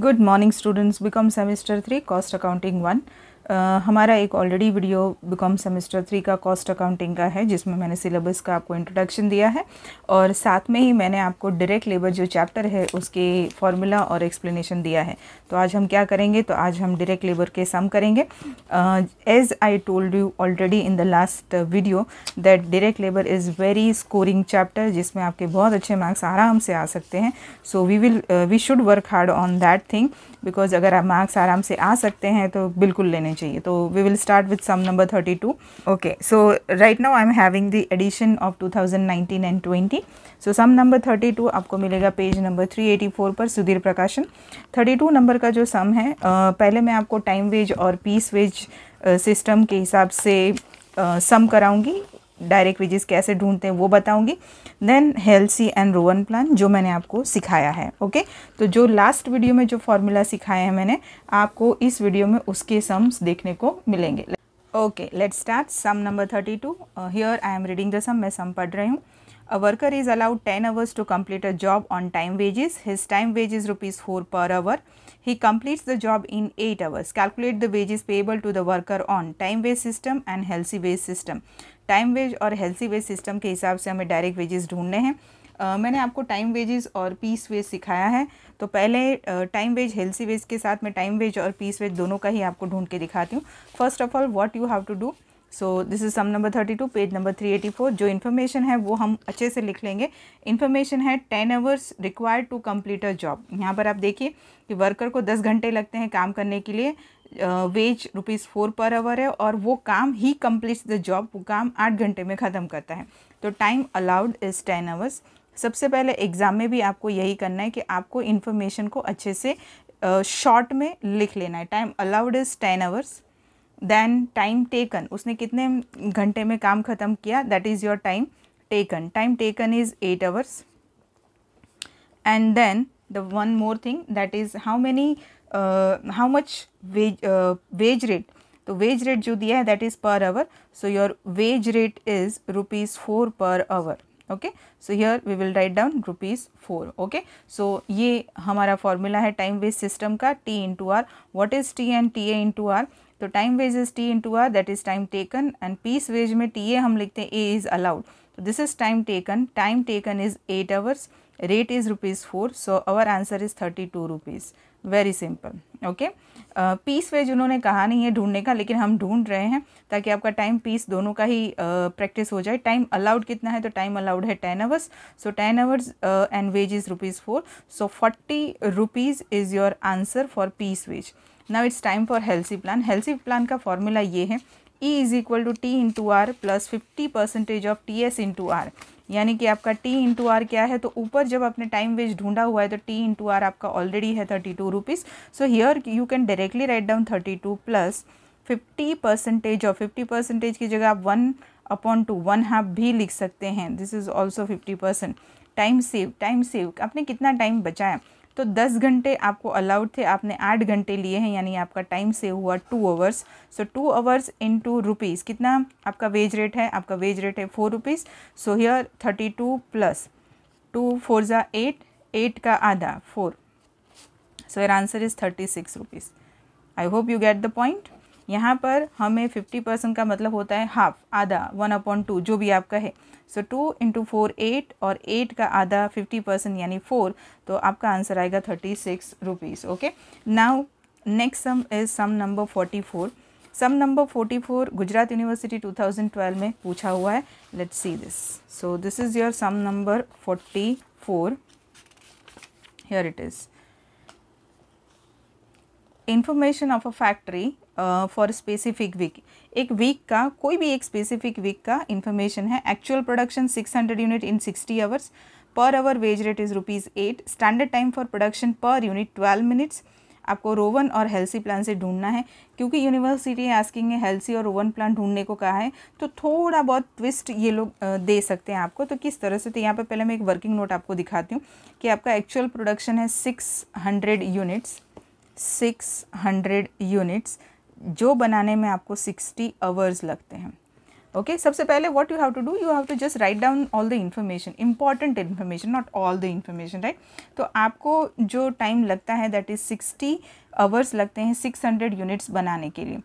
Good morning students, Become Semester 3 Cost Accounting 1. हमारा एक already video BCom semester three का cost accounting का है जिसमें मैंने सिलेबस का आपको इंट्रोडक्शन दिया है और साथ में ही मैंने आपको डायरेक्ट लेबर जो चैप्टर है उसके फॉर्मूला और एक्सप्लेनेशन दिया है तो आज हम क्या करेंगे तो आज हम डायरेक्ट लेबर के सम करेंगे as I told you already in the last video that direct labour is very scoring chapter जिसमें आपके बहुत अच्छे मार्क्स आराम से आ सकते हैं so we will we should work hard on that thing because अगर आप मार्क्स आराम से आ सकते हैं तो बिल्कुल लेने चाहिए तो we will start with sum number thirty two okay so right now I am having the edition of two thousand nineteen and twenty so sum number thirty two आपको मिलेगा page number three eighty four पर सुधीर प्रकाशन thirty two number का जो सम है पहले मैं आपको टाइम वेज और पीस वेज सिस्टम के हिसाब से सम कराऊंगी डायरेक्ट विजेस कैसे ढूंढते हैं वो बताऊंगी then Halsey and Rowan plan जो मैंने आपको सिखाया है ओके तो जो लास्ट वीडियो में जो फॉर्मूला सिखाया है मैंने आपको इस वीडियो में उसके सम्स देखने को मिलेंगे okay let start sum number thirty two here I am reading the sum मैं सम पढ़ रही हूँ a worker is allowed ten hours to complete a job on time wages his time wages rupees four per hour he completes the job in eight hours calculate the wages payable to the worker on time wage system and Halsey wage system time wage और Halsey wage system के हिसाब से हमें direct wages ढूंढने हैं मैंने आपको time wages और पीस वेज सिखाया है तो पहले टाइम वेज हेल्थी वेज के साथ मैं टाइम वेज और पीस वेज दोनों का ही आपको ढूंढ के दिखाती हूँ first of all what you have to do so this is sum number thirty two page number three eighty four जो इन्फॉर्मेशन है वो हम अच्छे से लिख लेंगे इन्फॉर्मेशन है ten hours required to complete a job यहाँ पर आप देखिए कि वर्कर को दस घंटे लगते हैं काम करने के लिए wage rupees four per hour है और वो काम ही कम्प्लीट द जॉब वो काम आठ घंटे में ख़त्म करता है तो time allowed is ten hours सबसे पहले एग्ज़ाम में भी आपको यही करना है कि आपको इन्फॉर्मेशन को अच्छे से शॉर्ट uh, में लिख लेना है time allowed is ten hours then time taken उसने कितने घंटे में काम ख़त्म किया that is your time taken time taken is eight hours and then the one more thing that is how many how much wage wage rate तो wage rate जो दिया है that is per hour so your wage rate is rupees four per hour okay so here we will write down rupees four okay so ये हमारा formula है time wage system का T into R what is T and T A into R तो time wage is T into R that is time taken and piece wage में T A हम लिखते हैं A is allowed तो this is time taken time taken is eight hours rate is rupees four so our answer is thirty two rupees very simple okay piece wage उन्होंने कहा नहीं है ढूंढने का लेकिन हम ढूंढ रहे हैं ताकि आपका टाइम पीस दोनों का ही प्रैक्टिस uh, हो जाए टाइम अलाउड कितना है तो टाइम अलाउड है ten hours so ten hours and wage is rupees four so forty rupees is your answer for piece wage now it's time for Halsey plan Halsey plan का formula ये है E is equal to T into R plus fifty percentage of T S into R यानी कि आपका T into are क्या है तो ऊपर जब आपने टाइम वेज ढूंढा हुआ है तो टी इंटू आर आपका ऑलरेडी है thirty two rupees so here you can directly write down thirty two plus fifty percentage और फिफ्टी परसेंटेज की जगह आप one upon two one half भी लिख सकते हैं this is also fifty percent time save time save आपने कितना टाइम बचाया तो दस घंटे आपको अलाउड थे आपने आठ घंटे लिए हैं यानी आपका टाइम सेव हुआ two hours so two hours in two rupees कितना आपका वेज रेट है आपका वेज रेट है four rupees so here thirty two plus two four ज़ा एट एट का आधा four so your answer is thirty six rupees I hope you get the point यहाँ पर हमें फिफ्टी परसेंट का मतलब होता है हाफ आधा वन अपॉन टू जो भी आपका है so two into four eight और एट का आधा फिफ्टी परसेंट यानी फोर तो आपका आंसर आएगा thirty six rupees okay now next sum is sum number forty four sum number forty four Gujarat university two thousand twelve में पूछा हुआ है let see this so this is your sum number forty four here it is information of a factory for specific week एक week का कोई भी एक specific week का इन्फॉर्मेशन है actual production 600 unit in 60 hours per our ways rate is rupees eight standard time for production per unit twelve minutes आपको Rowan और Halsey plan से ढूंढना है क्योंकि यूनिवर्सिटी आस्किंग है हेल्सी और रोवन प्लान ढूंढने को कहा है तो थोड़ा बहुत ट्विस्ट ये लोग दे सकते हैं आपको तो किस तरह से तो यहाँ पर पहले मैं एक वर्किंग नोट आपको दिखाती हूँ कि आपका एक्चुअल प्रोडक्शन है six hundred units six hundred units जो बनाने में आपको 60 आवर्स लगते हैं ओके okay? सबसे पहले what you have to do you have to just write down all the information important information not all the information right तो आपको जो टाइम लगता है दैट इज़ सिक्सटी आवर्स लगते हैं सिक्स हंड्रेड यूनिट्स बनाने के लिए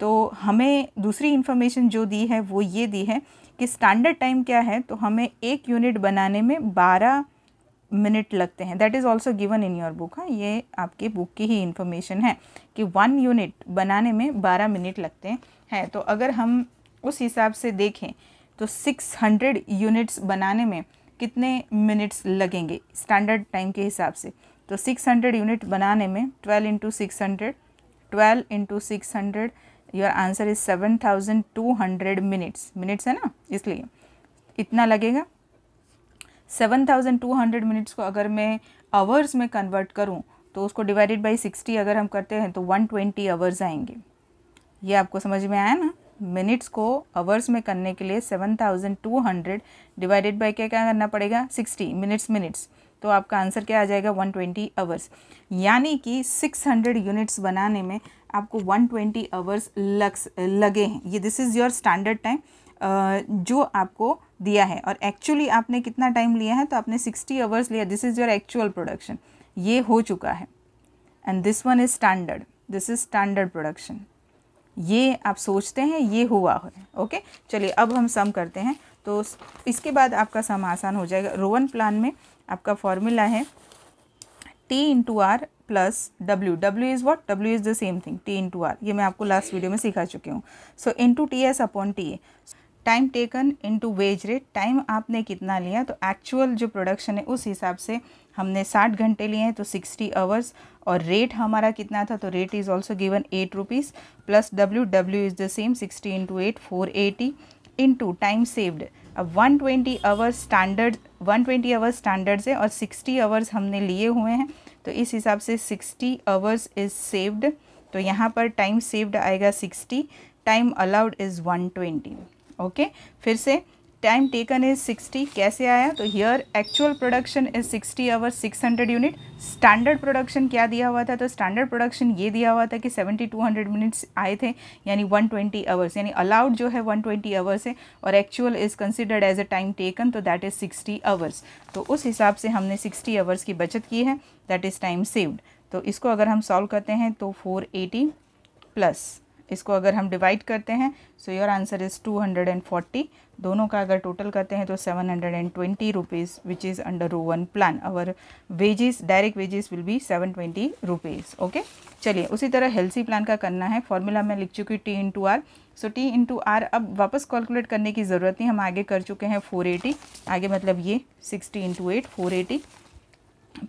तो हमें दूसरी इन्फॉर्मेशन जो दी है वो ये दी है कि स्टैंडर्ड टाइम क्या है तो हमें एक यूनिट बनाने में बारह मिनट लगते हैं that is also given in your book हाँ ये आपके बुक की ही इन्फॉर्मेशन है कि वन यूनिट बनाने में बारह मिनट लगते हैं तो अगर हम उस हिसाब से देखें तो सिक्स हंड्रेड यूनिट्स बनाने में कितने मिनट्स लगेंगे स्टैंडर्ड टाइम के हिसाब से तो सिक्स हंड्रेड यूनिट बनाने में twelve into six hundred twelve into six hundred your answer is seven thousand two hundred minutes minutes है ना इसलिए इतना लगेगा seven thousand two hundred minutes को अगर मैं आवर्स में कन्वर्ट करूँ तो उसको डिवाइडेड बाई सिक्सटी अगर हम करते हैं तो वन ट्वेंटी आवर्स आएंगे ये आपको समझ में आया ना मिनट्स को आवर्स में करने के लिए seven thousand two hundred divided by क्या क्या करना पड़ेगा सिक्सटी मिनट्स मिनट्स तो आपका आंसर क्या आ जाएगा वन ट्वेंटी आवर्स यानी कि सिक्स हंड्रेड यूनिट्स बनाने में आपको वन ट्वेंटी आवर्स लग लगे हैं ये this is your standard time जो आपको दिया है और एक्चुअली आपने कितना टाइम लिया है तो आपने सिक्सटी आवर्स लिया this is your actual production ये हो चुका है and this one is standard this is standard production ये आप सोचते हैं ये हुआ है ओके चलिए अब हम सम करते हैं तो इसके बाद आपका सम आसान हो जाएगा रोवन प्लान में आपका फॉर्मूला है T into R plus W W is what W is the same thing T into R ये मैं आपको लास्ट वीडियो में सिखा चुकी हूँ so into T S upon T A time taken into wage rate time आपने कितना लिया तो एक्चुअल जो प्रोडक्शन है उस हिसाब से हमने साठ घंटे लिए हैं तो सिक्सटी आवर्स और रेट हमारा कितना था तो rate is also given eight rupees plus W W is the same sixty into eight four eighty into time saved अब one twenty hours standard one twenty hours standards है और sixty hours हमने लिए हुए हैं तो इस हिसाब से सिक्सटी आवर्स इज़ सेव्ड तो यहाँ पर टाइम सेव्ड आएगा sixty time allowed is one twenty okay फिर से टाइम टेकन इज 60 कैसे आया तो here actual production is 60 hour 600 unit standard production क्या दिया हुआ था तो स्टैंडर्ड प्रोडक्शन ये दिया हुआ था कि 7200 मिनट्स आए थे यानी 120 ट्वेंटी आवर्स यानी अलाउड जो है 120 ट्वेंटी आवर्स है और actual is considered as a time taken तो दैट इज़ सिक्सटी आवर्स तो उस हिसाब से हमने सिक्सटी आवर्स की बचत की है दैट इज़ टाइम सेव्ड तो इसको अगर हम सॉल्व करते हैं तो फोर एटी प्लस इसको अगर हम डिवाइड करते हैं so your answer is two hundred and forty दोनों का अगर टोटल करते हैं तो seven hundred and twenty rupees which is under Rowan plan our wages direct wages will be seven twenty rupees okay चलिए उसी तरह हेल्सी प्लान का करना है फॉर्मूला मैं लिख चुकी T into R so T into R अब वापस कैलकुलेट करने की ज़रूरत नहीं हम आगे कर चुके हैं फोर एटी आगे मतलब ये sixty into eight four eighty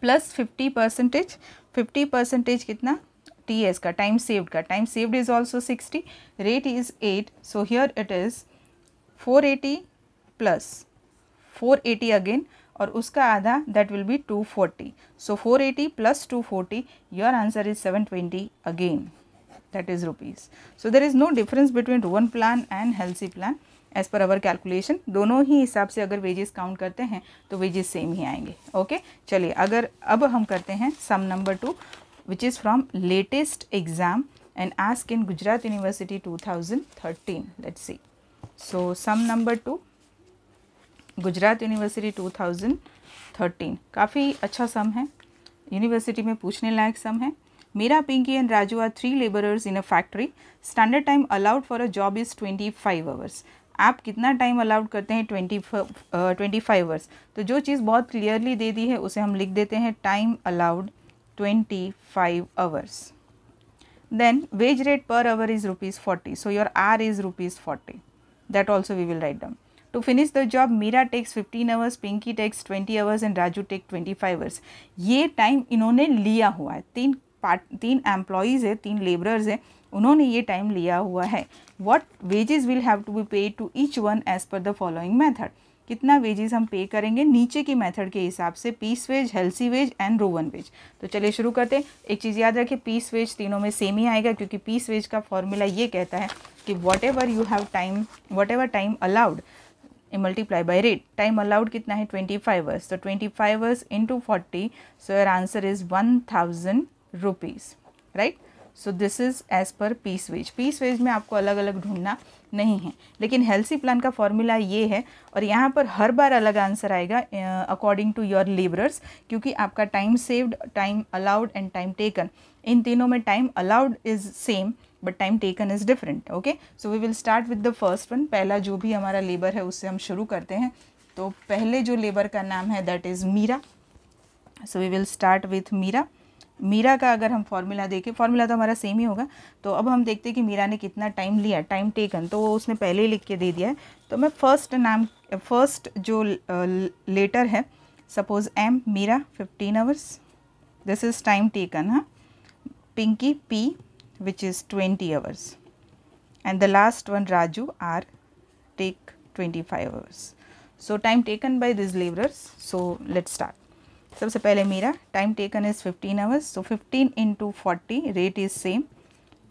plus fifty percentage fifty percentage कितना टी एस का टाइम सेव्ड का time saved is also sixty rate is eight so here it is four eighty plus four eighty again और उसका आधा that will be two forty so four eighty plus two forty your answer is seven twenty again that is rupees so there is no difference between Rowan plan and Halsey plan as per our calculation दोनों ही हिसाब से अगर wages count करते हैं तो wages same ही आएंगे okay okay? चलिए अगर अब हम करते हैं sum number two which is from latest exam and ask in Gujarat University 2013. Let's see. So, sum number 2 Gujarat university 2013 काफ़ी अच्छा सम है यूनिवर्सिटी में पूछने लायक सम है Meera Pinky and Raju are three labourers in a factory standard time allowed for a job is twenty five hours आप कितना time allowed करते हैं ट्वेंटी ट्वेंटी फाइव आवर्स तो जो चीज़ बहुत क्लियरली दे दी है उसे हम लिख देते हैं time allowed 25 hours. Then wage rate per hour is rupees 40. So, your R is rupees 40 that also we will write down. To finish the job, meera takes 15 hours, pinky takes 20 hours and raju take 25 hours. ye time inhone liya hua hai teen part teen employees hai teen laborers hai unhone ye time liya hua hai what wages will have to be paid to each one as per the following method कितना wages हम pay करेंगे नीचे की method के हिसाब से piece wage Halsey wage and Rowan wage तो चलिए शुरू करते हैं एक चीज़ याद रखें पीस वेज तीनों में सेम ही आएगा क्योंकि पीस वेज का फॉर्मूला ये कहता है कि whatever you have time whatever time allowed multiply by rate time allowed कितना है ट्वेंटी फाइव अवर्स तो twenty five hours into forty so your answer is one thousand rupees right so this is as per piece wage piece wage में आपको अलग अलग ढूंढना नहीं है लेकिन हेल्सी प्लान का फॉर्मूला ये है और यहाँ पर हर बार अलग आंसर आएगा अकॉर्डिंग टू योर लेबरर्स क्योंकि आपका time saved time allowed and time taken इन तीनों में time allowed is same but time taken is different okay so we will start with the first one पहला जो भी हमारा लेबर है उससे हम शुरू करते हैं तो पहले जो लेबर का नाम है that is Meera so we will start with Meera Meera का अगर हम फार्मूला देखें फार्मूला तो हमारा सेम ही होगा तो अब हम देखते हैं कि मीरा ने कितना टाइम लिया टाइम टेकन तो वो उसने पहले ही लिख के दे दिया है तो मैं फर्स्ट नाम फर्स्ट जो लेटर है suppose M Meera fifteen hours this is time taken हाँ Pinky P which is twenty hours and the last one Raju R take twenty five hours so time taken by this laborers. So let start सबसे पहले मेरा time taken is fifteen hours so fifteen into forty rate is same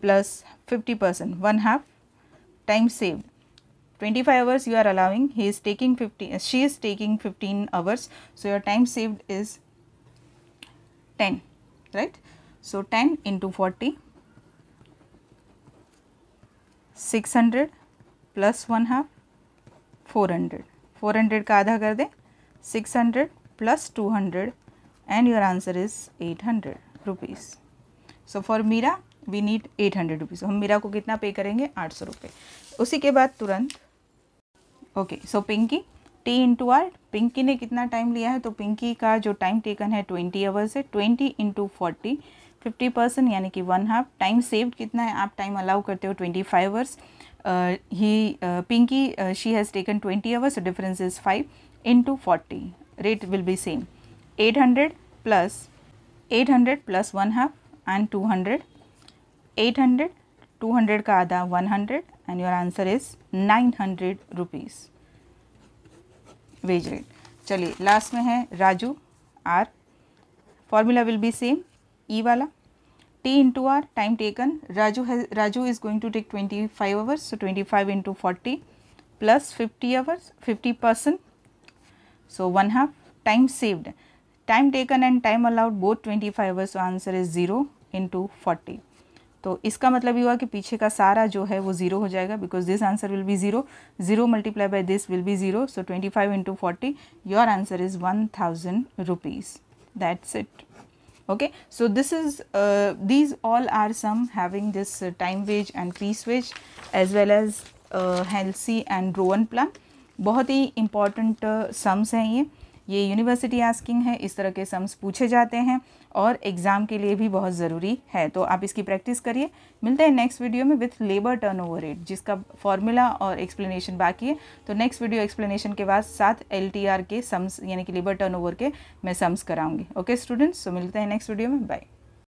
plus fifty percent one half time save twenty five hours you are allowing he is taking fifty she is taking fifteen hours so your time saved is ten right so ten into forty six hundred plus one half four hundred four hundred का आधा कर दें six hundred plus two hundred and your answer is eight hundred rupees so for Meera we need eight hundred rupees हम मीरा को कितना पे करेंगे आठ सौ रुपये उसी के बाद तुरंत okay so Pinky T into R Pinky ने कितना टाइम लिया है तो पिंकी का जो टाइम टेकन है ट्वेंटी आवर्स है twenty into forty fifty percent यानी कि वन हाफ टाइम सेव्ड कितना है आप टाइम अलाउ करते हो ट्वेंटी फाइव आवर्स ही Pinky she has taken twenty hours difference is five into forty rate will be same 800 plus 800 plus 1 half and 200 800 200 का आधा 100 and your answer is 900 rupees wage rate चलिए last में है Raju R formula will be same ई वाला T into R time taken Raju has Raju is going to take twenty five hours so twenty five into forty plus fifty hours fifty percent So, 1 half time saved. Time taken and time allowed both 25 hours. So, answer is 0 into 40. तो इसका मतलब ये हुआ कि पीछे का सारा जो है वो जीरो हो जाएगा because this answer will be zero zero multiply by this will be zero so twenty five into forty your answer is one thousand rupees that's it okay so this is this all are sum having this time wage and piece wage as well as Halsey and Rowan plan बहुत ही important sums uh, हैं ये ये university asking है इस तरह के sums पूछे जाते हैं और एग्ज़ाम के लिए भी बहुत ज़रूरी है तो आप इसकी प्रैक्टिस करिए मिलते हैं नेक्स्ट वीडियो में with labour turnover rate जिसका फॉर्मूला और एक्सप्लेनेशन बाकी है तो नेक्स्ट वीडियो एक्सप्लेनेशन के बाद सात एल के सम्स यानी कि लेबर टर्न ओवर के मैं सम्स कराऊंगी ओके स्टूडेंट्स तो मिलते हैं नेक्स्ट वीडियो में बाय